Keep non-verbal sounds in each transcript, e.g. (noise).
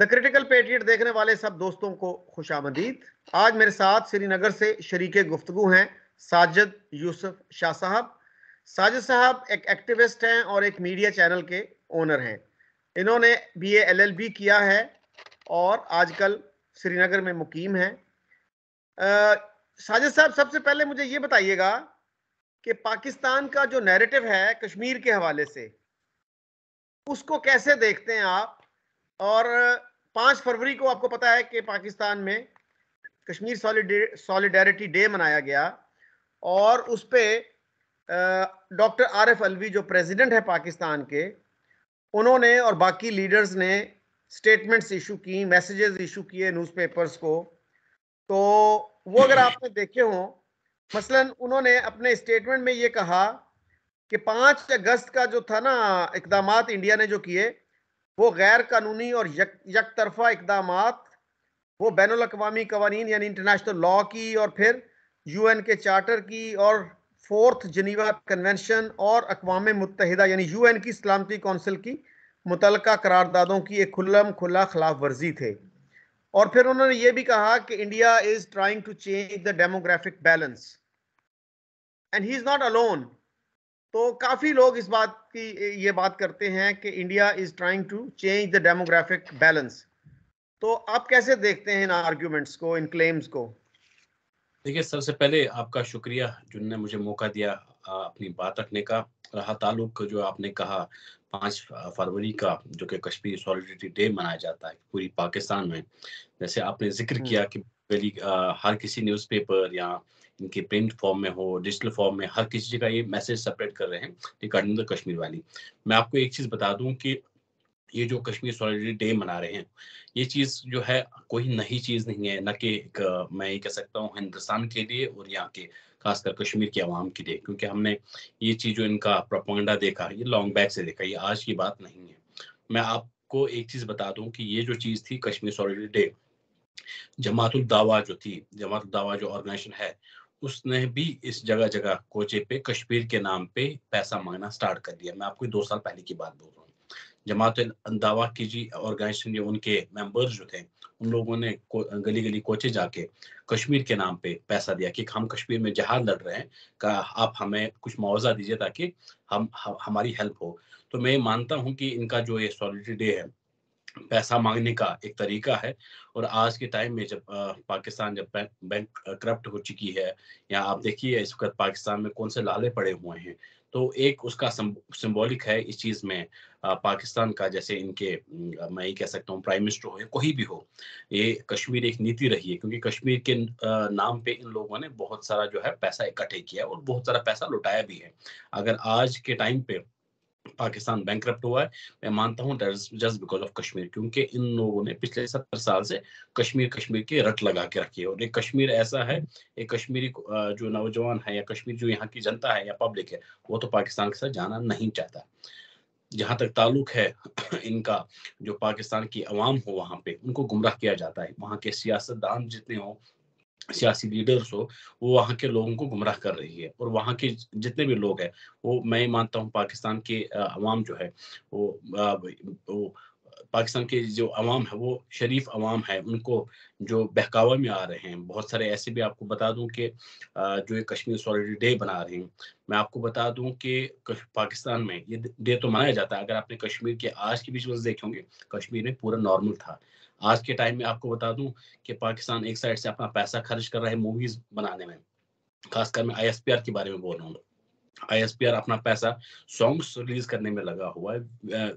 The critical patriot देखने वाले सब दोस्तों को खुश आमदीद आज मेरे साथ श्रीनगर से शरीक गुफ्तु हैं साजिद यूसुफ शाह साहब साजिद साहब एक एक्टिविस्ट हैं और एक मीडिया चैनल के ओनर हैं इन्होंने बी एल एल बी किया है और आजकल श्रीनगर में मुकीम हैं साजिद साहब सबसे पहले मुझे ये बताइएगा कि पाकिस्तान का जो नैरेटिव है कश्मीर के हवाले से उसको कैसे देखते हैं आप और पांच फरवरी को आपको पता है कि पाकिस्तान में कश्मीर सॉलिडेरिटी डे मनाया गया और उस पर डॉक्टर आर एफ अलवी जो प्रेसिडेंट है पाकिस्तान के उन्होंने और बाकी लीडर्स ने स्टेटमेंट्स इशू की मैसेजेस इशू किए न्यूज़पेपर्स को तो वो अगर आपने देखे हों मसलन उन्होंने अपने स्टेटमेंट में ये कहा कि पाँच अगस्त का जो था ना इकदाम इंडिया ने जो किए वो गैर कानूनी और यक तरफा इकदाम वो बैन अवी कवानी यानी इंटरनेशनल लॉ की और फिर यूएन के चार्टर की और फोर्थ जनीवा कन्वेंशन और अकवा मुतहदा यानी यूएन की सलामती कौंसिल की मुतल करारदादों की एक खुलम खुला खिलाफ वर्जी थे और फिर उन्होंने ये भी कहा कि India is trying to change the demographic balance and he is not alone तो काफ़ी लोग इस बात की ये बात करते हैं कि India is trying to change the demographic balance तो आप कैसे देखते हैं इन आर्ग्यूमेंट्स को इन क्लेम्स को देखिए सबसे पहले आपका शुक्रिया जिनने मुझे मौका दिया अपनी बात रखने का रहा ताल्लुक जो आपने कहा पांच फरवरी का जो कि कश्मीर सॉलिडिटी डे मनाया जाता है पूरी पाकिस्तान में जैसे आपने जिक्र हम्म। किया कि हर किसी न्यूज़पेपर या इनके प्रिंट फॉर्म में हो डिजिटल फॉर्म में हर किसी का ये मैसेज सेपरेट कर रहे हैं रिगार्डिंग द कश्मीर वाली मैं आपको एक चीज़ बता दूं कि ये जो कश्मीर सॉलिडरी डे मना रहे हैं ये चीज़ जो है कोई नई चीज़ नहीं है न कि एक मैं ये कह सकता हूँ हिंदुस्तान के लिए और यहाँ के खासकर कश्मीर के आवाम के लिए क्योंकि हमने ये चीज़ जो इनका प्रोपोगंडा देखा ये लॉन्ग बैक से देखा ये आज की बात नहीं है मैं आपको एक चीज़ बता दूँ कि ये जो चीज़ थी कश्मीर सॉलिडरी डे जमातुल दावा जो थी जमातुल दावा जो ऑर्गेनाइजेशन है उसने भी इस जगह जगह कोचे पे कश्मीर के नाम पे पैसा मांगना स्टार्ट कर दिया मैं आपको दो साल पहले की बात बोल रहा हूँ जमात दावा की जी ऑर्गेनाइजेशन जो उनके मेंबर्स जो थे उन लोगों ने गली गली कोचे जाके कश्मीर के नाम पे पैसा दिया कि हम कश्मीर में जहाज लड़ रहे हैं का आप हमें कुछ मुआवजा दीजिए ताकि हम हमारी हेल्प हो तो मैं मानता हूँ कि इनका जो ये सॉलिडरी डे है पैसा मांगने का एक तरीका है और आज के टाइम में जब पाकिस्तान जब बैंक, करप्ट हो चुकी है या आप देखिए इस वक्त पाकिस्तान में कौन से लाले पड़े हुए हैं तो एक उसका सिंबॉलिक है इस चीज में पाकिस्तान का जैसे इनके मैं ही कह सकता हूँ प्राइम मिनिस्टर हो या कोई भी हो ये कश्मीर एक नीति रही है क्योंकि कश्मीर के नाम पे इन लोगों ने बहुत सारा जो है पैसा इकट्ठे किया और बहुत सारा पैसा लुटाया भी है अगर आज के टाइम पे पाकिस्तान बैंक हुआ है मैं मानता हूँ जस्ट बिकॉज ऑफ कश्मीर क्योंकि इन लोगों ने पिछले सत्तर साल से कश्मीर कश्मीर की रट लगा के रखी है और ये कश्मीर ऐसा है एक कश्मीरी जो नौजवान है या कश्मीर जो यहाँ की जनता है या पब्लिक है वो तो पाकिस्तान के साथ जाना नहीं चाहता जहाँ तक ताल्लुक है (coughs) इनका जो पाकिस्तान की आवाम हो वहाँ पे उनको गुमराह किया जाता है वहाँ के सियासतदान जितने हों सियासी लीडर्स हो वो वहाँ के लोगों को गुमराह कर रही है और वहाँ के जितने भी लोग हैं वो मैं मानता हूँ पाकिस्तान के अवाम जो है वो, वो पाकिस्तान के जो अवाम है वो शरीफ अवाम है उनको जो बहकावा में आ रहे हैं बहुत सारे ऐसे भी आपको बता दूं कि जो ये कश्मीर सॉलिडी डे बना रहे हैं मैं आपको बता दूं कि पाकिस्तान में ये डे तो मनाया जाता है अगर आपने कश्मीर के आज के बीच देखे होंगे कश्मीर में पूरा नॉर्मल था आज के टाइम में आपको बता दूं कि पाकिस्तान एक साइड से अपना पैसा खर्च कर रहा है मूवीज बनाने में खासकर मैं आईएसपीआर के बारे में बोल रहा हूँ आईएसपीआर अपना पैसा सॉन्ग्स रिलीज करने में लगा हुआ है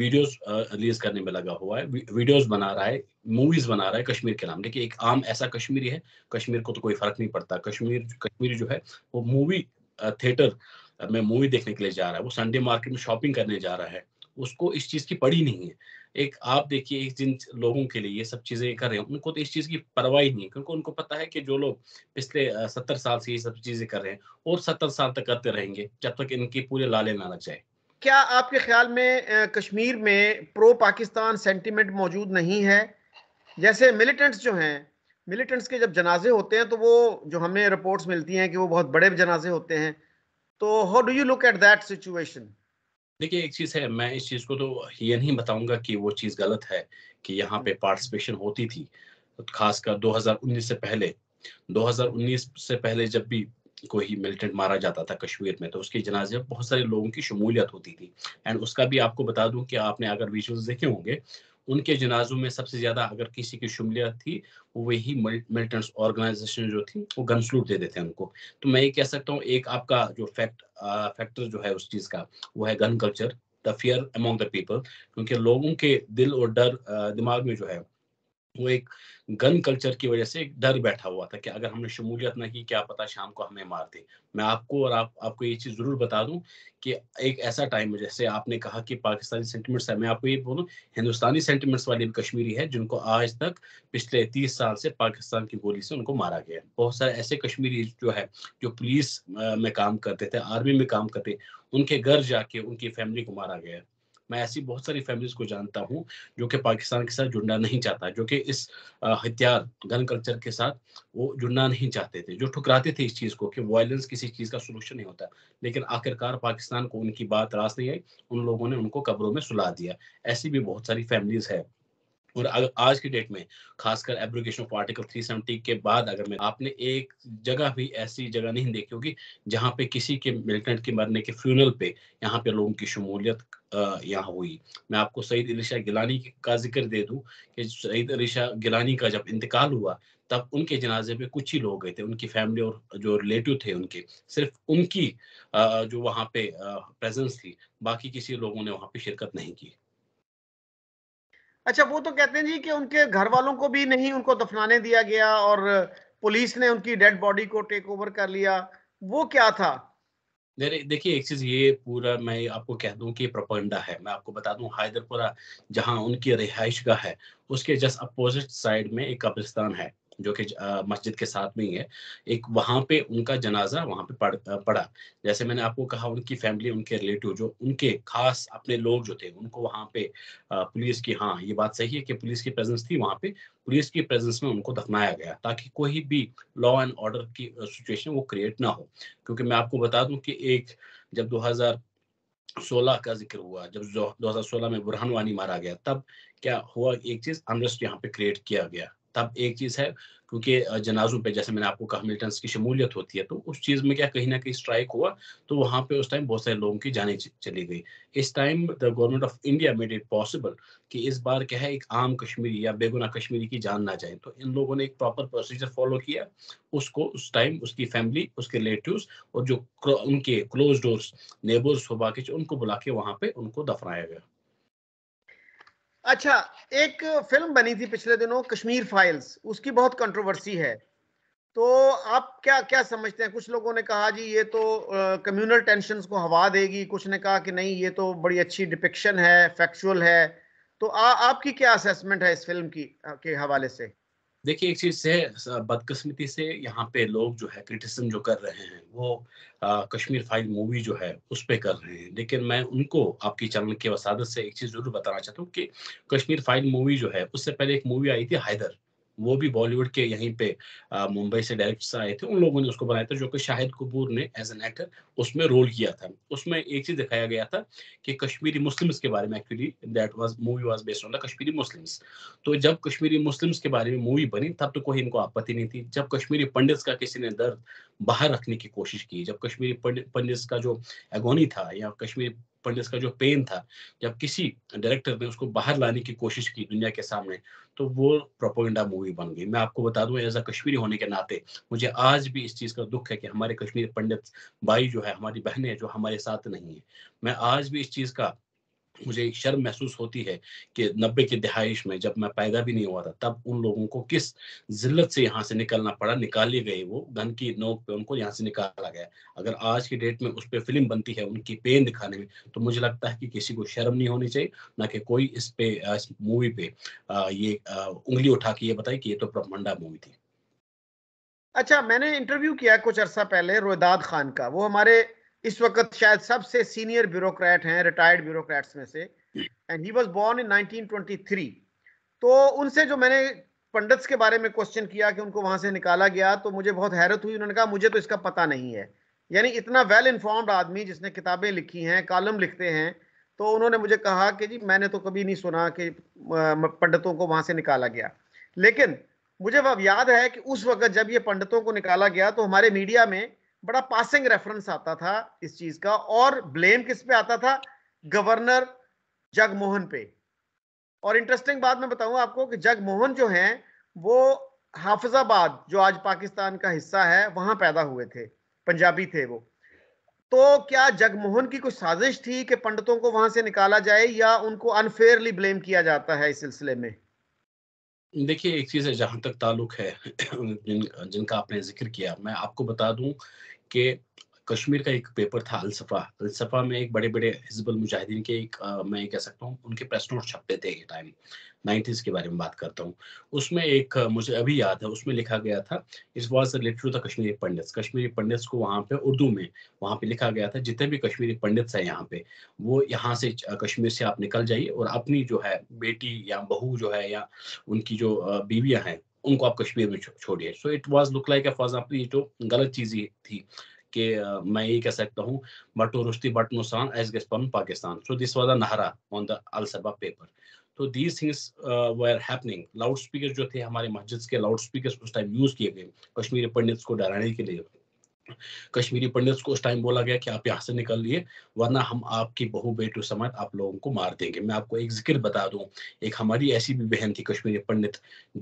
वीडियोस रिलीज करने में लगा हुआ है वीडियोस बना रहा है मूवीज बना रहा है कश्मीर के नाम देखिए एक आम ऐसा कश्मीरी है कश्मीर को तो कोई फर्क नहीं पड़ता कश्मीर कश्मीरी जो है वो मूवी थिएटर में मूवी देखने के लिए जा रहा है वो संडे मार्केट में शॉपिंग करने जा रहा है उसको इस चीज की पड़ी नहीं है एक आप देखिए एक जिन लोगों के लिए ये सब चीजें कर रहे हैं उनको तो इस चीज की परवाह ही नहीं क्योंकि उनको पता है कि जो लोग पिछले सत्तर साल से ये सब चीजें कर रहे हैं और सत्तर साल तक करते रहेंगे जब तक इनकी पूरे लाले ना लग जाए क्या आपके ख्याल में कश्मीर में प्रो पाकिस्तान सेंटिमेंट मौजूद नहीं है जैसे मिलिटेंट्स जो हैं मिलिटेंट्स के जब जनाजे होते हैं तो वो जो हमें रिपोर्ट्स मिलती हैं कि वो बहुत बड़े जनाजे होते हैं तो how do you look at that situation देखिए एक चीज है मैं इस चीज को तो ये नहीं बताऊंगा कि वो चीज गलत है कि यहाँ पे हम्म। पार्टिसिपेशन होती थी खासकर 2019 से पहले 2019 से पहले जब भी कोई मिलिटेंट मारा जाता था कश्मीर में तो उसके जनाजे में बहुत सारे लोगों की शमूलियत होती थी एंड उसका भी आपको बता दूं कि आपने अगर विजुअल्स देखे होंगे उनके जनाजों में सबसे ज्यादा अगर किसी की शुमलियत थी वही मिलिटेंट्स ऑर्गेनाइजेशन जो थी वो गन स्लूट दे देते हैं उनको तो मैं ये कह सकता हूँ एक आपका जो फैक्ट फैक्टर जो है उस चीज का वो है gun culture the fear among the people क्योंकि लोगों के दिल और डर दिमाग में जो है वो एक गन कल्चर की वजह से डर बैठा हुआ था कि अगर हमने शमूलियत ना की क्या पता शाम को हमें मार दे मैं आपको और आप आपको ये चीज़ ज़रूर बता दूं कि एक ऐसा टाइम है जैसे आपने कहा कि पाकिस्तानी सेंटिमेंट्स है मैं आपको ये बोलूँ हिंदुस्तानी सेंटिमेंट्स वाले भी कश्मीरी है जिनको आज तक पिछले तीस साल से पाकिस्तान की गोली से उनको मारा गया बहुत सारे ऐसे कश्मीरी जो है जो पुलिस में काम करते थे आर्मी में काम करते उनके घर जाके उनकी फैमिली को मारा गया मैं ऐसी बहुत सारी फैमिलीज को जानता हूँ जो कि पाकिस्तान के साथ जुड़ना नहीं चाहता जो कि इस हथियार गन कल्चर के साथ वो जुड़ना नहीं चाहते थे जो ठुकराते थे इस चीज़ को कि वायलेंस किसी चीज़ का सोल्यूशन नहीं होता लेकिन आखिरकार पाकिस्तान को उनकी बात रास नहीं आई उन लोगों ने उनको कब्रों में सुला दिया ऐसी भी बहुत सारी फैमिलीज है और आज की डेट में खासकर एब्रोगेशन ऑफ आर्टिकल 370 के बाद अगर मैं आपने एक जगह भी ऐसी जगह नहीं देखी होगी जहाँ पे किसी के मिलिटेंट के मरने के फ्यूनल पे यहाँ पे लोगों की शमूलियत यहाँ हुई मैं आपको सईद अलीशा गिलानी का जिक्र दे दूँ कि सईद अलीशा गिलानी का जब इंतकाल हुआ तब उनके जनाजे पे कुछ ही लोग गए थे उनकी फैमिली और जो रिलेटिव थे उनके सिर्फ उनकी जो वहाँ पे प्रेजेंस थी बाकी किसी लोगों ने वहाँ पे शिरकत नहीं की अच्छा वो तो कहते हैं जी कि उनके घर वालों को भी नहीं उनको दफनाने दिया गया और पुलिस ने उनकी डेड बॉडी को टेक ओवर कर लिया वो क्या था देखिए एक चीज ये पूरा मैं आपको कह दूं कि प्रपंडा है मैं आपको बता दूं हायदरपुरा जहां उनकी रिहाइश का है उसके जस्ट अपोजिट साइड में एक कब्रिस्तान है जो कि मस्जिद के साथ में ही है एक वहाँ पे उनका जनाजा वहाँ पे पड़ा जैसे मैंने आपको कहा उनकी फैमिली उनके रिलेटिव जो उनके खास अपने लोग जो थे उनको वहाँ पे पुलिस की हाँ ये बात सही है कि पुलिस की प्रेजेंस थी वहाँ पे पुलिस की प्रेजेंस में उनको दफनाया गया ताकि कोई भी लॉ एंड ऑर्डर की सिचुएशन वो क्रिएट ना हो क्योंकि मैं आपको बता दूं कि एक जब 2016 का जिक्र हुआ जब 2016 में बुरहान वानी मारा गया तब क्या हुआ एक चीज अनरेस्ट यहाँ पे क्रिएट किया गया तब एक चीज है क्योंकि जनाजों पे जैसे मैंने आपको कहा मिलिटेंस की शमूलियत होती है तो उस चीज में क्या कहीं ना कहीं स्ट्राइक हुआ तो वहां पे उस टाइम बहुत सारे लोगों की जाने चली गई इस time the government of India made it possible कि इस बार क्या है एक आम कश्मीरी या बेगुना कश्मीरी की जान ना जाए तो इन लोगों ने एक प्रॉपर प्रोसीजर फॉलो किया उसको उस टाइम उसकी फैमिली उसके रिलेटिव और जो उनके क्लोज डोर्स नेबर्स हो बाकी उनको बुला के वहां पे उनको दफनाया गया अच्छा एक फिल्म बनी थी पिछले दिनों कश्मीर फाइल्स उसकी बहुत कंट्रोवर्सी है तो आप क्या क्या समझते हैं कुछ लोगों ने कहा जी ये तो कम्युनल टेंशन को हवा देगी कुछ ने कहा कि नहीं ये तो बड़ी अच्छी डिपिक्शन है फैक्चुअल है तो आ, आपकी क्या असेसमेंट है इस फिल्म की के हवाले से देखिए एक चीज से बदकिस्मती से यहाँ पे लोग जो है क्रिटिसिज्म जो कर रहे हैं वो आ, कश्मीर फाइल मूवी जो है उस पर कर रहे हैं लेकिन मैं उनको आपकी चरण के वसादत से एक चीज जरूर बताना चाहता हूँ कि कश्मीर फाइल मूवी जो है उससे पहले एक मूवी आई थी हैदर वो भी बॉलीवुड के यहीं पे मुंबई से डायरेक्ट आए थे उन लोगों ने उसको बनाया था जो कि शाहिद कपूर ने एज एन एक्टर उसमें रोल किया था उसमें एक चीज दिखाया गया था कि कश्मीरी मुस्लिम्स के बारे में actually that was movie was based on the Kashmiri Muslims तो जब कश्मीरी मुस्लिम्स के बारे में मूवी बनी तब तो कोई इनको आपत्ति नहीं थी जब कश्मीरी पंडित का किसी ने दर्द बाहर रखने की कोशिश की जब कश्मीरी पंडित का जो एगोनी था या कश्मीरी पंडित का जो पेन था जब किसी डायरेक्टर ने उसको बाहर लाने की कोशिश की दुनिया के सामने तो वो प्रोपोगंडा मूवी बन गई मैं आपको बता दूं एज अ कश्मीरी होने के नाते मुझे आज भी इस चीज़ का दुख है कि हमारे कश्मीरी पंडित भाई जो है हमारी बहनें जो हमारे साथ नहीं है मैं आज भी इस चीज़ का मुझे एक शर्म महसूस होती है कि नब्बे की दहाइश में जब मैं पैदा भी नहीं हुआ था तब उन लोगों को किस जिल्लत से यहाँ से निकलना पड़ा निकाली गई वो गन की नोक पे उनको यहाँ से निकाला गया अगर आज की डेट में उस पर फिल्म बनती है उनकी पेन दिखाने में तो मुझे लगता है कि किसी को शर्म नहीं होनी चाहिए ना कि कोई इस पे इस मूवी पे आ, ये आ, उंगली उठा के ये बताए कि ये तो ब्रह्मंडा मूवी थी अच्छा मैंने इंटरव्यू किया कुछ अरसा पहले रोहिदाद खान का वो हमारे इस वक्त शायद सबसे सीनियर ब्यूरोक्रेट हैं रिटायर्ड ब्यूरोक्रेट्स में से and he was born in 1923 तो उनसे जो मैंने पंडित्स के बारे में क्वेश्चन किया कि उनको वहां से निकाला गया तो मुझे बहुत हैरत हुई उन्होंने कहा मुझे तो इसका पता नहीं है यानी इतना वेल इन्फॉर्म्ड आदमी जिसने किताबें लिखी हैं कॉलम लिखते हैं तो उन्होंने मुझे कहा कि जी मैंने तो कभी नहीं सुना कि पंडितों को वहां से निकाला गया लेकिन मुझे अब याद है कि उस वक्त जब ये पंडितों को निकाला गया तो हमारे मीडिया में बड़ा पासिंग रेफरेंस आता था इस चीज का और ब्लेम किस पे आता था गवर्नर जगमोहन पे और इंटरेस्टिंग बात मैं बताऊंगा आपको कि जगमोहन जो हैं वो हाफिजाबाद जो आज पाकिस्तान का हिस्सा है वहां पैदा हुए थे पंजाबी थे वो तो क्या जगमोहन की कुछ साजिश थी कि पंडितों को वहां से निकाला जाए या उनको अनफेयरली ब्लेम किया जाता है इस सिलसिले में देखिए एक चीज़ है जहां तक ताल्लुक है जिन जिनका आपने जिक्र किया मैं आपको बता दूं के कश्मीर का एक पेपर था अलसफा अलसफा में एक बड़े बड़े हिजबुल मुजाहिदीन के एक आ, मैं कह सकता हूँ उनके प्रेस नोट छपते थे ये टाइम नाइन्टीज़ के बारे में बात करता हूँ उसमें एक मुझे अभी याद है उसमें लिखा गया था इस वॉज रिलेटेड था कश्मीरी पंडित कश्मीरी पंडित को वहाँ पे उर्दू में वहाँ पे लिखा गया था जितने भी कश्मीरी पंडित हैं यहाँ पे वो यहाँ से कश्मीर से आप निकल जाइए और अपनी जो है बेटी या बहू जो है या उनकी जो बीवियाँ हैं उनको आप कश्मीर में छोड़िए so it was look like for example ये जो गलत चीज़ थी कि मैं यही कह सकता हूँ बटो रुश्ती बट नुसान एज गेस पन Pakistan so this was a नहरा ऑन द अलसबा पेपर तो these things were happening loudspeaker जो थे हमारे मस्जिद के लाउड स्पीकर उस टाइम यूज़ किए गए कश्मीरी पंडित को डराने के लिए कश्मीरी पंडित को उस टाइम बोला गया कि आप यहाँ से निकल लिए वरना हम आपकी बहू बेटू समेत आप लोगों को मार देंगे मैं आपको एक जिक्र बता दूं एक हमारी ऐसी भी बहन थी कश्मीरी पंडित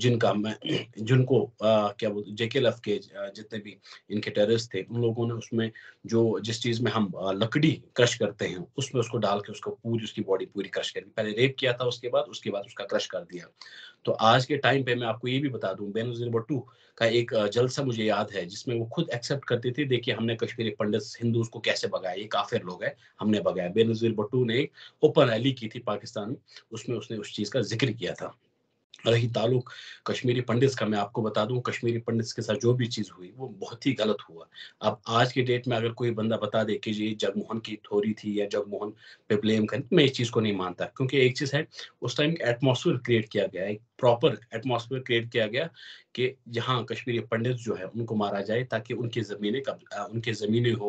जिनका मैं जिनको आ, क्या बोलते जेके लफ के जितने भी इनके टेररिस्ट थे उन लोगों ने उसमें जो जिस चीज में हम लकड़ी क्रश करते हैं उसमें उसको डाल के उसको पूरी उसकी बॉडी पूरी क्रश कर दी पहले रेप किया था उसके बाद उसके बाद उसका क्रश कर दिया तो आज के टाइम पे मैं आपको ये भी बता दूं बैन नंबर टू का एक जलसा मुझे याद है जिसमें वो खुद एक्सेप्ट करते थे देखिए हमने कश्मीरी पंडित हिंदू को कैसे भगाया ये काफिर लोग हैं हमने भगाया बेनजीर भट्टू ने एक ओपन रैली की थी पाकिस्तान में उसमें उसने उस चीज़ का जिक्र किया था रही ताल्लुक कश्मीरी पंडित का मैं आपको बता दूं कश्मीरी पंडित के साथ जो भी चीज़ हुई वो बहुत ही गलत हुआ अब आज के डेट में अगर कोई बंदा बता दे कि ये जगमोहन की थोरी थी या जगमोहन पे ब्लेम करें मैं इस चीज़ को नहीं मानता क्योंकि एक चीज़ है उस टाइम एटमोसफियर क्रिएट किया गया एक प्रॉपर एटमोसफियर क्रिएट किया गया कि यहाँ कश्मीरी पंडित जो है उनको मारा जाए ताकि उनकी ज़मीनें कब उनकी ज़मीनें हो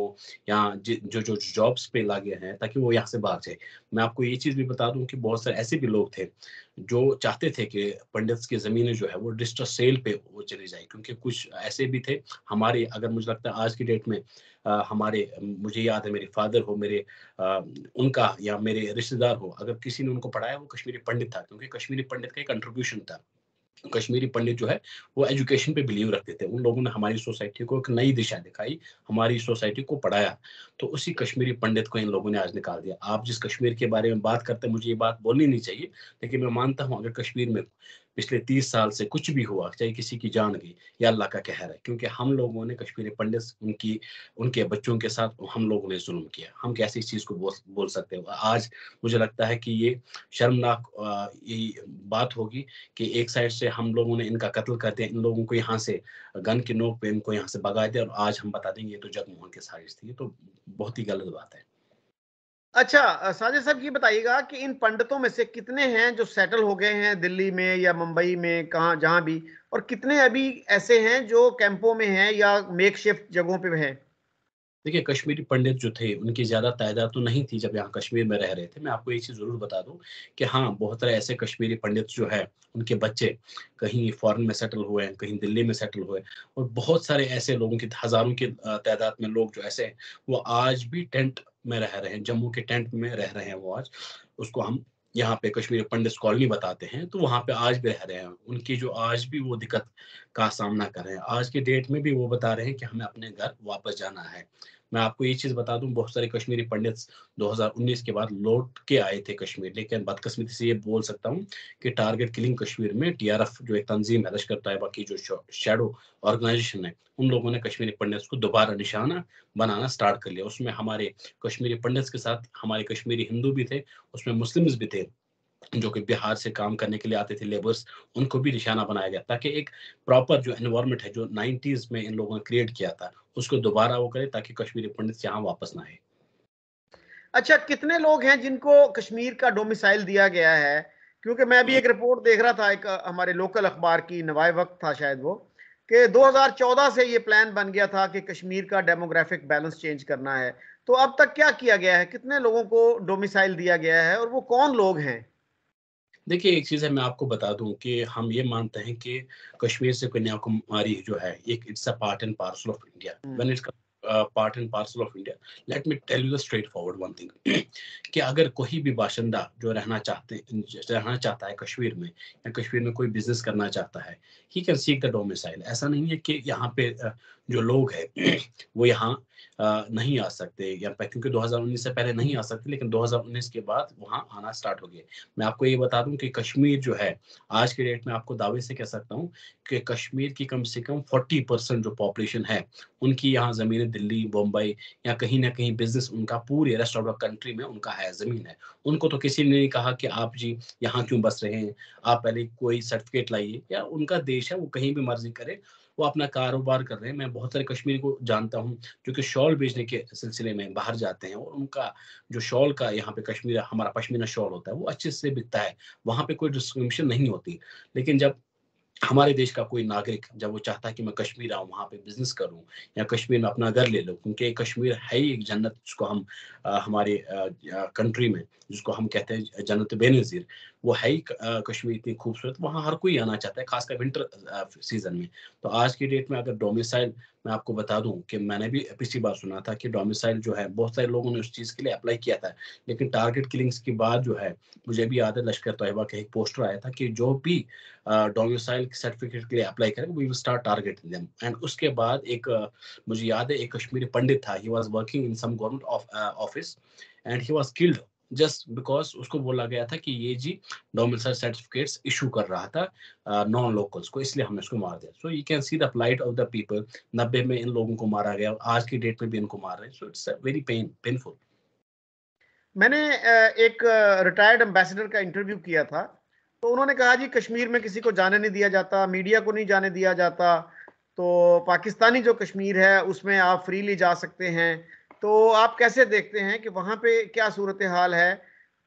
या जो जो जॉब्स पे लगे हैं ताकि वो यहाँ से बाहर जाए मैं आपको ये चीज़ भी बता दूं कि बहुत सारे ऐसे भी लोग थे जो चाहते थे कि पंडित की ज़मीनें जो है वो डिस्ट्र सेल पे वो चली जाए क्योंकि कुछ ऐसे भी थे हमारे अगर मुझे लगता है आज की डेट में आ, हमारे मुझे याद है मेरे फादर हो मेरे आ, उनका या मेरे रिश्तेदार हो अगर किसी ने उनको पढ़ाया वो कश्मीरी पंडित था क्योंकि कश्मीरी पंडित का एक कंट्रीब्यूशन था कश्मीरी पंडित जो है वो एजुकेशन पे बिलीव रखते थे उन लोगों ने हमारी सोसाइटी को एक नई दिशा दिखाई हमारी सोसाइटी को पढ़ाया तो उसी कश्मीरी पंडित को इन लोगों ने आज निकाल दिया आप जिस कश्मीर के बारे में बात करते हैं मुझे ये बात बोलनी नहीं चाहिए लेकिन मैं मानता हूँ अगर कश्मीर में पिछले तीस साल से कुछ भी हुआ चाहे किसी की जान गई ये अल्लाह का कहर है क्योंकि हम लोगों ने कश्मीरी पंडित उनकी उनके बच्चों के साथ हम लोगों ने जुल्म किया हम कैसे इस चीज़ को बोल बोल सकते हैं आज मुझे लगता है कि ये शर्मनाक ये बात होगी कि एक साइड से हम लोगों ने इनका कत्ल कर दिया इन लोगों को यहाँ से गन की नोक पे इनको यहाँ से भगा दिया और आज हम बता देंगे ये तो जगमोहन की साजिश थी तो बहुत ही गलत बात है अच्छा साजिद साहब ये बताइएगा कि इन पंडितों में से कितने हैं जो सेटल हो गए हैं दिल्ली में या मुंबई में कहा जहाँ भी और कितने अभी ऐसे हैं जो कैंपों में हैं या मेक शिफ्ट जगहों पे हैं देखिए कश्मीरी पंडित जो थे उनकी ज़्यादा तादाद तो नहीं थी जब यहाँ कश्मीर में रह रहे थे मैं आपको एक चीज़ ज़रूर बता दूँ कि हाँ बहुत सारे ऐसे कश्मीरी पंडित जो है उनके बच्चे कहीं फॉरेन में सेटल हुए हैं कहीं दिल्ली में सेटल हुए और बहुत सारे ऐसे लोगों की हज़ारों की तादाद में लोग जो ऐसे हैं वो आज भी टेंट में रह रहे हैं जम्मू के टेंट में रह रहे हैं वो आज उसको हम यहाँ पे कश्मीर पंडित कॉलोनी बताते हैं तो वहाँ पे आज भी रह रहे हैं उनकी जो आज भी वो दिक्कत का सामना कर रहे हैं आज के डेट में भी वो बता रहे हैं कि हमें अपने घर वापस जाना है मैं आपको ये चीज़ बता दूं बहुत सारे कश्मीरी पंडित 2019 के बाद लौट के आए थे कश्मीर लेकिन बदकस्मती से ये बोल सकता हूँ कि टारगेट किलिंग कश्मीर में टीआरएफ जो एक तंजीम है लश्कर तयबा की जो शेडो ऑर्गेनाइजेशन है उन लोगों ने कश्मीरी पंडित को दोबारा निशाना बनाना स्टार्ट कर लिया उसमें हमारे कश्मीरी पंडित के साथ हमारे कश्मीरी हिंदू भी थे उसमें मुस्लिम्स भी थे जो कि बिहार से काम करने के लिए आते थे लेबर्स उनको भी निशाना बनाया गया ताकि एक प्रॉपर जो एनवायरमेंट है जो 90s में इन लोगों ने क्रिएट किया था उसको दोबारा वो करे ताकि कश्मीरी पंडित यहाँ वापस ना आए अच्छा कितने लोग हैं जिनको कश्मीर का डोमिसाइल दिया गया है क्योंकि मैं भी एक रिपोर्ट देख रहा था एक हमारे लोकल अखबार की नवाए वक्त था शायद वो कि 2014 से ये प्लान बन गया था कि कश्मीर का डेमोग्राफिक बैलेंस चेंज करना है तो अब तक क्या किया गया है कितने लोगों को डोमिसाइल दिया गया है और वो कौन लोग हैं देखिए एक चीज़ है मैं आपको बता दूं कि हम ये मानते हैं कि कश्मीर से कन्याकुमारी जो है एक it's a part and parcel of India when it's part and parcel of India let me tell you the straightforward one thing कि अगर कोई भी बाशिंदा जो रहना चाहते रहना चाहता है कश्मीर में या कश्मीर में कोई बिजनेस करना चाहता है he can seek the domicile ऐसा नहीं है कि यहाँ पे जो लोग हैं (clears throat) वो यहाँ नहीं आ सकते या क्योंकि 2019 से पहले नहीं आ सकते लेकिन 2019 के बाद वहाँ आना स्टार्ट हो गया मैं आपको ये बता दूं कि कश्मीर जो है आज के डेट में आपको दावे से कह सकता हूँ कि कश्मीर की कम से कम 40 परसेंट जो पॉपुलेशन है उनकी यहाँ ज़मीन दिल्ली बम्बई या कहीं ना कहीं बिजनेस उनका पूरे रेस्ट ऑफ द कंट्री में उनका है ज़मीन है उनको तो किसी ने नहीं कहा कि आप जी यहाँ क्यों बस रहे हैं आप पहले कोई सर्टिफिकेट लाइए या उनका देश है वो कहीं भी मर्जी करे वो अपना कारोबार कर रहे हैं मैं बहुत सारे कश्मीरी को जानता हूँ जो कि शॉल बेचने के सिलसिले में बाहर जाते हैं और उनका जो शॉल का यहाँ पे कश्मीर हमारा पश्मीना शॉल होता है वो अच्छे से बिकता है वहाँ पे कोई डिस्क्रिमिनेशन नहीं होती लेकिन जब हमारे देश का कोई नागरिक जब वो चाहता है कि मैं कश्मीर आऊँ वहाँ पे बिजनेस करूँ या कश्मीर में अपना घर ले लूँ क्योंकि कश्मीर है ही एक जन्नत जिसको हम आ, हमारे आ, कंट्री में जिसको हम कहते हैं जन्नत बेनज़ीर वो है ही कश्मीर इतनी खूबसूरत वहाँ हर कोई आना चाहता है खासकर विंटर सीजन में तो आज की डेट में अगर डोमिसाइल मैं आपको बता दूं कि मैंने भी पिछली बार सुना था कि डोमिसाइल जो है बहुत सारे लोगों ने उस चीज़ के लिए अप्लाई किया था लेकिन टारगेट किलिंग्स के बाद जो है मुझे भी याद है लश्कर तोयबा का एक पोस्टर आया था कि जो भी डोमिसाइल सर्टिफिकेट के लिए अप्लाई करें we will start target them and उसके बाद एक मुझे याद है एक कश्मीरी पंडित था he was working in some government office and he was killed just because उसको बोला गया था कि ये जी डोमिसाइल सर्टिफिकेट्स इशू कर रहा था नॉन uh, लोकल्स को इसलिए हमने उसको मार दिया so you can see the plight of the people नब्बे में इन लोगों को मारा गया आज की डेट में भी इनको मार रहे हैं so it's very pain painful मैंने एक रिटायर्ड एम्बेसडर का इंटरव्यू किया था तो उन्होंने कहा जी कश्मीर में किसी को जाने नहीं दिया जाता मीडिया को नहीं जाने दिया जाता तो पाकिस्तानी जो कश्मीर है उसमें आप फ्रीली जा सकते हैं तो आप कैसे देखते हैं कि वहां पे क्या सूरत हाल है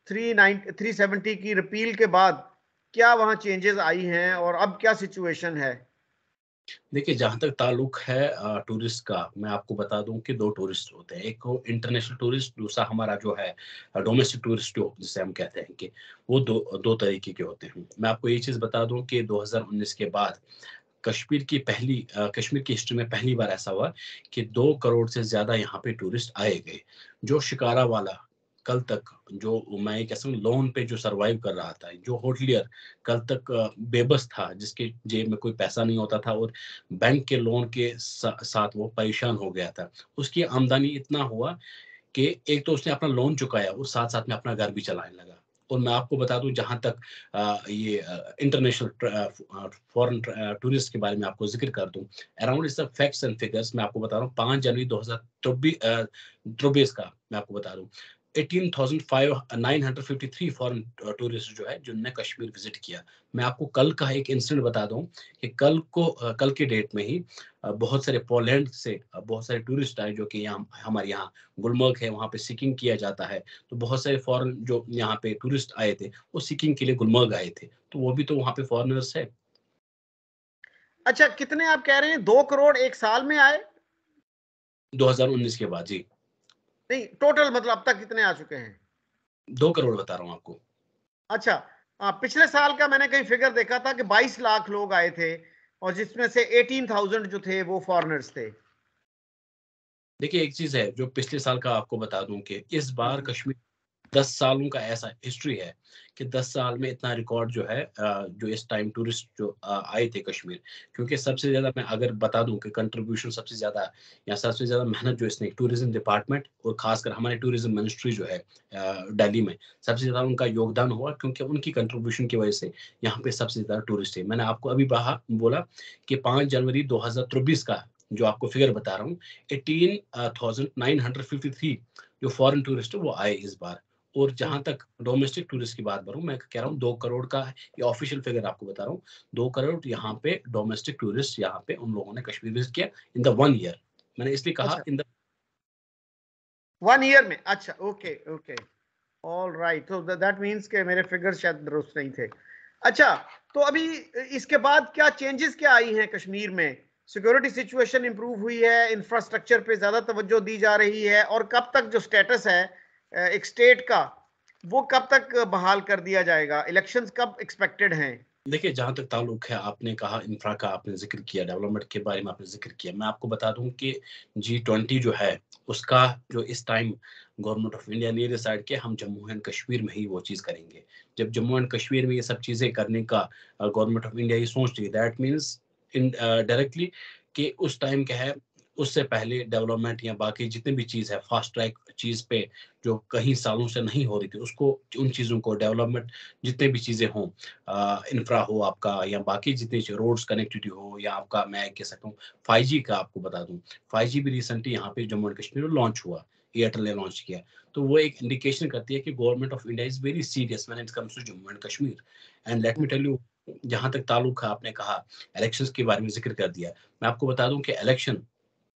थ्री थ्री सेवेंटी की रिपील के बाद क्या वहाँ चेंजेस आई हैं और अब क्या सिचुएशन है देखिए जहाँ तक ताल्लुक है टूरिस्ट का मैं आपको बता दूं कि दो टूरिस्ट होते हैं एक वो इंटरनेशनल टूरिस्ट दूसरा हमारा जो है डोमेस्टिक टूरिस्ट जो जिसे हम कहते हैं कि वो दो दो तरीके के होते हैं मैं आपको ये चीज़ बता दूं कि 2019 के बाद कश्मीर की पहली कश्मीर की हिस्ट्री में पहली बार ऐसा हुआ कि दो करोड़ से ज़्यादा यहाँ पे टूरिस्ट आए गए जो शिकारा वाला कल तक जो मैं कह सकूँ लोन पे जो सरवाइव कर रहा था जो होटलियर कल तक बेबस था जिसके जेब में कोई पैसा नहीं होता था और बैंक के लोन के साथ वो परेशान हो गया था उसकी आमदनी इतना हुआ कि एक तो उसने अपना लोन चुकाया और साथ साथ में अपना घर भी चलाने लगा और मैं आपको बता दूं जहां तक आ, ये इंटरनेशनल फॉरेन टूरिस्ट के बारे में आपको जिक्र कर दूं अराउंड इस फैक्ट्स एंड फिगर्स मैं आपको बता रहा हूं पाँच जनवरी दो हजार का मैं आपको बता दूं 18,953 फॉरेन टूरिस्ट जो है जिनने कश्मीर विजिट किया मैं आपको कल का एक इंसिडेंट बता दूं कि कल को कल के डेट में ही बहुत सारे पोलैंड से बहुत सारे टूरिस्ट आए जो कि यहाँ हमारे यहाँ गुलमर्ग है वहाँ पे सिकिंग किया जाता है तो बहुत सारे फॉरेन जो यहाँ पे टूरिस्ट आए थे वो सिकिंग के लिए गुलमर्ग आए थे तो वो भी तो वहाँ पे फॉरनर्स है अच्छा कितने आप कह रहे हैं दो करोड़ एक साल में आए 2019 के बाद जी नहीं टोटल मतलब अब तक कितने आ चुके हैं दो करोड़ बता रहा हूँ आपको अच्छा आ, पिछले साल का मैंने कहीं फिगर देखा था कि 22 लाख लोग आए थे और जिसमें से 18,000 जो थे वो फॉरनर्स थे देखिए एक चीज है जो पिछले साल का आपको बता दूं कि इस बार हम्म। कश्मीर दस सालों का ऐसा हिस्ट्री है कि दस साल में इतना रिकॉर्ड जो है जो इस टाइम टूरिस्ट जो आए थे कश्मीर क्योंकि सबसे ज़्यादा मैं अगर बता दूं कि कंट्रीब्यूशन सबसे ज़्यादा या सबसे ज़्यादा मेहनत जो इसने टूरिज्म डिपार्टमेंट और खासकर हमारे टूरिज्म मिनिस्ट्री जो है दिल्ली में सबसे ज़्यादा उनका योगदान हुआ क्योंकि उनकी कंट्रीब्यूशन की वजह से यहाँ पे सबसे ज़्यादा टूरिस्ट है मैंने आपको अभी बाहा बोला कि पांच जनवरी दो का जो आपको फिगर बता रहा हूँ eighteen thousand nine hundred fifty three जो फॉरेन टूरिस्ट है वो आए इस बार और जहां तक डोमेस्टिक टूरिस्ट की बात करूं मैं कह रहा हूं दो करोड़ का ये ऑफिशियल फिगर आपको बता रहा हूं दो करोड़ यहां पे डोमेस्टिक टूरिस्ट यहां पे उन लोगों ने कश्मीर विजिट किया इन द वन ईयर मैंने इसलिए कहा इन द वन ईयर में अच्छा ओके ओके ऑल राइट तो दैट मींस के मेरे फिगर शायद दुरुस्त नहीं थे अच्छा तो अभी इसके बाद क्या चेंजेस क्या आई हैं कश्मीर में सिक्योरिटी सिचुएशन इंप्रूव हुई है इंफ्रास्ट्रक्चर पे ज्यादा तवज्जो दी जा रही है और कब तक जो स्टेटस है एक स्टेट का वो कब तक बहाल कर दिया जाएगा इलेक्शंस कब एक्सपेक्टेड हैं देखिए जहां तक ताल्लुक है आपने कहा इंफ्रा का आपने जिक्र किया डेवलपमेंट के बारे में आपने जिक्र किया मैं आपको बता दूं कि जी ट्वेंटी जो है उसका जो इस टाइम गवर्नमेंट ऑफ इंडिया ने डिसाइड किया हम जम्मू एंड कश्मीर में ही वो चीज़ करेंगे जब जम्मू एंड कश्मीर में ये सब चीज़ें करने का गवर्नमेंट ऑफ इंडिया ये सोच रही है दैट मीन्स इन डायरेक्टली कि उस टाइम क्या है उससे पहले डेवलपमेंट या बाकी जितनी भी चीज़ है फास्ट ट्रैक चीज़ पे जो कहीं सालों से नहीं हो रही थी उसको उन चीज़ों को डेवलपमेंट जितने भी चीज़ें हों इंफ्रा हो आपका या बाकी जितने रोड्स कनेक्टिविटी हो या आपका मैं कह सकता हूँ फाइव का आपको बता दूँ फाइव भी रिसेंटली यहाँ पे जम्मू एंड कश्मीर में लॉन्च हुआ एयरटेल ने लॉन्च किया तो वो एक इंडिकेशन करती है कि government of India is very serious man it comes to Jammu and Kashmir and let me tell you जहां तक ताल्लुक है आपने कहा इलेक्शंस के बारे में जिक्र कर दिया मैं आपको बता दूं कि इलेक्शन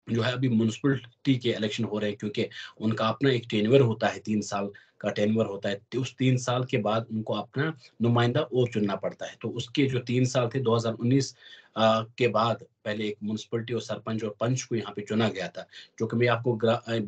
जो है अभी म्यूनसिपलिटी के इलेक्शन हो रहे हैं क्योंकि उनका अपना एक टेनवर होता है तीन साल का टेनवर होता है तो उस तीन साल के बाद उनको अपना नुमाइंदा और चुनना पड़ता है तो उसके जो तीन साल थे 2019 आ, के बाद पहले एक म्यूनसिपलिटी और सरपंच और पंच को यहाँ पे चुना गया था जो कि मैं आपको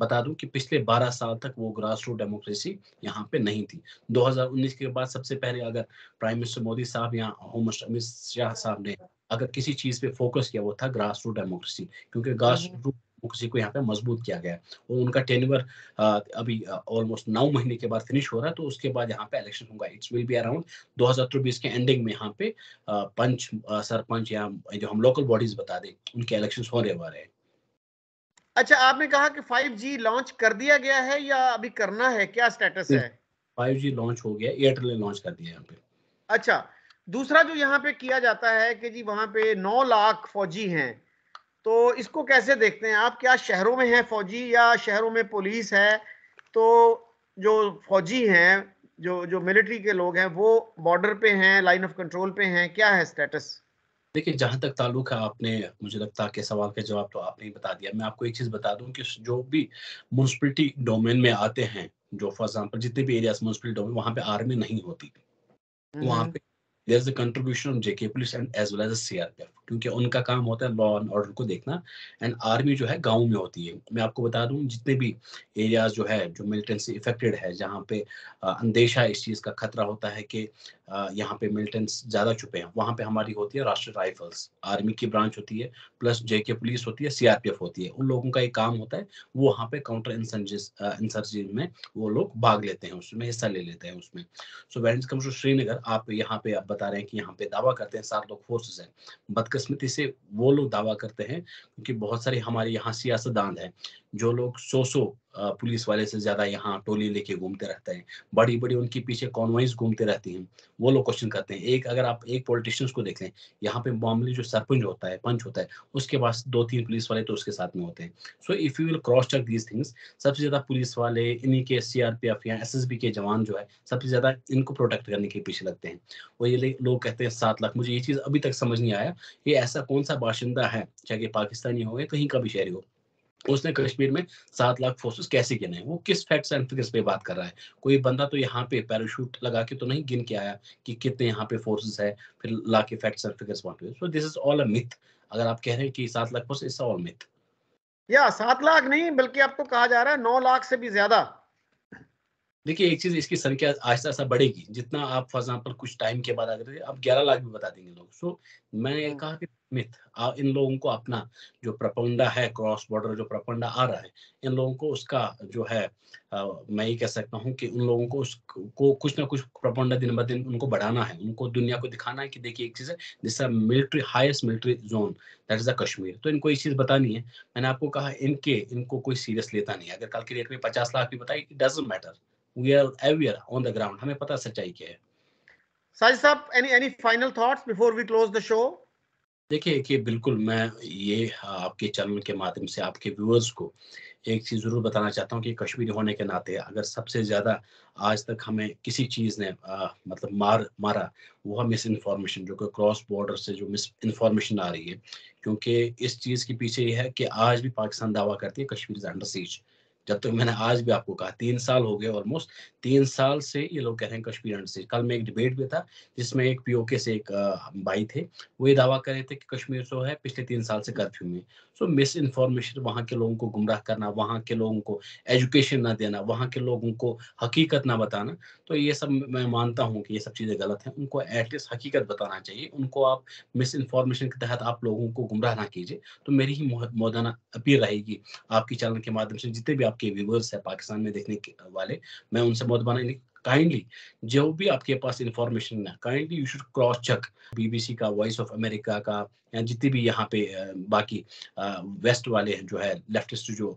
बता दूं कि पिछले 12 साल तक वो ग्रास रूट डेमोक्रेसी यहाँ पे नहीं थी 2019 के बाद सबसे पहले अगर प्राइम मिनिस्टर मोदी साहब या होम मिनिस्टर अमित शाह साहब ने अगर किसी चीज पे फोकस किया वो था ग्रास रूट डेमोक्रेसी क्योंकि ग्रास रूट डेमोक्रेसी को यहाँ पे मजबूत किया गया और उनका टेनवर अभी ऑलमोस्ट नौ महीने के बाद फिनिश हो रहा है तो उसके बाद यहाँ पे इलेक्शन होगा इट्स विल बी अराउंड 2024 के एंडिंग में यहाँ पे पंच सरपंच या जो हम लोकल बॉडीज बता दें उनके इलेक्शन होने वाले हैं अच्छा आपने कहा कि 5G लॉन्च कर दिया गया है या अभी करना है क्या स्टेटस है 5G लॉन्च हो गया एयरटेल ने लॉन्च कर दिया यहाँ पे अच्छा दूसरा जो यहाँ पे किया जाता है कि जी वहां पे 9 लाख फौजी हैं तो इसको कैसे देखते हैं आप क्या शहरों में हैं फौजी या शहरों में पुलिस है तो जो फौजी हैं जो जो मिलिट्री के लोग हैं वो बॉर्डर पे हैं लाइन ऑफ कंट्रोल पे हैं क्या है स्टेटस देखिए जहाँ तक ताल्लुक है आपने मुझे लगता है सवाल का जवाब तो आपने ही बता दिया मैं आपको एक चीज़ बता दूं कि जो भी म्यूनसिपलिटी डोमेन में आते हैं जो फॉर एग्जाम्पल जितने भी एरियाज म्यूनसिपल डोमेन वहाँ पे आर्मी नहीं होती हम्म। वहाँ पे There's the contribution of JK Police and as well as the CRPF. क्योंकि उनका काम होता है लॉ एंड ऑर्डर को देखना एंड आर्मी जो है गाँव में होती है मैं आपको बता दूं जितने भी एरियाज जो है जो मिलिटेंसी इफेक्टेड है जहां पे अंदेशा इस चीज़ का खतरा होता है कि यहां पे मिलिटेंट्स ज़्यादा छुपे हैं वहां पे हमारी होती है राष्ट्रीय राइफल्स आर्मी की ब्रांच होती है प्लस जे के पुलिस होती है सीआरपीएफ होती है उन लोगों का एक काम होता है वो वहाँ पे काउंटर इंसर्जी में वो लोग भाग लेते हैं उसमें हिस्सा ले लेते हैं उसमें so whence come to Srinagar आप यहाँ पे आप बता रहे हैं कि यहाँ पे दावा करते हैं सात लोग फोर्सेज हैं बदकिस्मती से वो लोग दावा करते हैं क्योंकि बहुत सारे हमारे यहाँ सियासतदान हैं जो लोग सो सो पुलिस वाले से ज्यादा यहाँ टोली लेके घूमते रहते हैं बड़ी बड़ी उनके पीछे कॉन्वाइज घूमते रहती हैं वो लोग क्वेश्चन करते हैं एक अगर आप एक पॉलिटिशियंस को देख लें यहाँ पे मामूली जो सरपंच होता है पंच होता है उसके पास दो तीन पुलिस वाले तो उसके साथ में होते हैं so if you will cross check these things सबसे ज्यादा पुलिस वाले इन्हीं के सीआरपीएफ या एस के जवान जो है सबसे ज्यादा इनको प्रोटेक्ट करने के पीछे लगते हैं और ये लोग कहते हैं सात लाख मुझे ये चीज अभी तक समझ नहीं आया ये ऐसा कौन सा बाशिंदा है चाहे पाकिस्तानी हो या कहीं का भी शहरी हो उसने कश्मीर में सात लाख फोर्सेस कैसे गिने वो किस फैक्ट्स एंड फिगर्स पे बात कर रहा है कोई बंदा तो यहाँ पे पैराशूट लगा के तो नहीं गिन के आया कि कितने यहाँ पे फोर्सेस है फिर ला के फैक्ट्स एंड फिगर्स बांट so this is all a myth अगर आप कह रहे हैं कि सात lakh force is all myth या सात लाख नहीं बल्कि आपको कहा जा रहा है नौ लाख से भी ज्यादा देखिए एक चीज इसकी संख्या आहिस्ता आहिस्ता बढ़ेगी जितना आप फॉर एग्जाम्पल कुछ टाइम के बाद अगर आप ग्यारह लाख भी बता देंगे लोग सो मैंने हाँ। कहा कि मिथ इन लोगों को अपना जो प्रपंडा है क्रॉस बॉर्डर जो प्रपंडा आ रहा है इन लोगों को उसका जो है आ, मैं ये कह सकता हूँ कि उन लोगों को उसको कुछ ना कुछ प्रपंडा दिन ब दिन उनको बढ़ाना है उनको दुनिया को दिखाना है कि देखिए एक चीज़ है जिस military highest military zone that is the Kashmir तो इनको ये चीज़ बतानी है मैंने आपको कहा इनके इनको कोई सीरियस लेता नहीं अगर कल की डेट में पचास लाख भी बताए it doesn't matter we are on the ground हमें पता सच्चाई क्या है साजिद साहब any any final thoughts before we close the show देखिए कि बिल्कुल मैं ये आपके चैनल के माध्यम से आपके व्यूअर्स को एक चीज़ ज़रूर बताना चाहता हूँ कि कश्मीरी होने के नाते अगर सबसे ज़्यादा आज तक हमें किसी चीज़ ने आ, मतलब मार मारा वो है मिस इन्फॉर्मेशन जो कि क्रॉस बॉर्डर से जो मिस इन्फॉर्मेशन आ रही है क्योंकि इस चीज़ के पीछे ये है कि आज भी पाकिस्तान दावा करती है कश्मीर इज़ अंडर सीज जब तक मैंने आज भी आपको कहा तीन साल हो गए ऑलमोस्ट तीन साल से ये लोग कह रहे हैं कश्मीर से कल में एक डिबेट भी था जिसमें एक पीओके से एक भाई थे वो ये दावा कर रहे थे कि कश्मीर जो है पिछले तीन साल से कर्फ्यू में सो मिस इन्फॉर्मेशन वहाँ के लोगों को गुमराह करना वहाँ के लोगों को एजुकेशन ना देना वहाँ के लोगों को हकीकत ना बताना तो ये सब मैं मानता हूँ कि ये सब चीज़ें गलत हैं उनको एटलीस्ट हकीकत बताना चाहिए उनको आप मिस इन्फॉर्मेशन के तहत आप लोगों को गुमराह ना कीजिए तो मेरी ही मौदाना अपील रहेगी आपके चैनल के माध्यम से जितने भी आप आपके व्यूवर्स है पाकिस्तान में देखने वाले मैं उनसे बहुत बना काइंडली जो भी आपके पास इंफॉर्मेशन है kindly you should cross check BBC का वॉइस ऑफ अमेरिका का या जितने भी यहाँ पे बाकी वेस्ट वाले हैं जो है लेफ्टिस्ट जो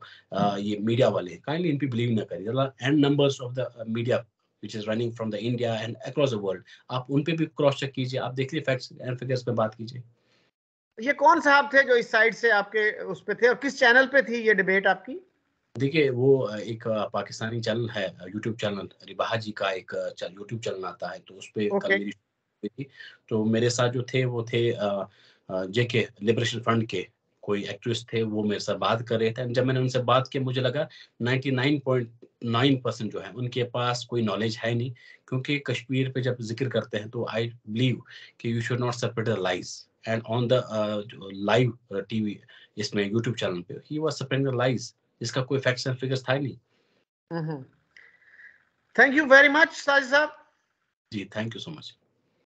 ये मीडिया वाले हैं काइंडली इन पे बिलीव ना करें and numbers of the media which is running from the India and across the world आप उन पे भी क्रॉस चेक कीजिए आप देखिए फैक्ट्स एंड फिगर्स पे बात कीजिए ये कौन साहब थे जो इस साइड से आपके उस पे थे और किस चैनल पे थी ये डिबेट आपकी देखिए वो एक पाकिस्तानी चैनल है यूट्यूब चैनल रिबाहा जी का एक यूट्यूब चैनल आता है तो उस पर okay. तो मेरे साथ जो थे वो थे जेके लिबरेशन फ्रंट के कोई एक्ट्रेस थे वो मेरे साथ बात कर रहे थे जब मैंने उनसे बात की मुझे लगा 99.9 परसेंट जो है उनके पास कोई नॉलेज है नहीं क्योंकि कश्मीर पे जब जिक्र करते हैं तो आई बिलीव कि you should not separate lies and on the live TV इसमें यूट्यूब चैनल पे ही वॉज सेपरेट लाइज इसका कोई फैक्ट्स एंड फिगर्स था नहीं thank you very much Sajid साहब ji thank you so much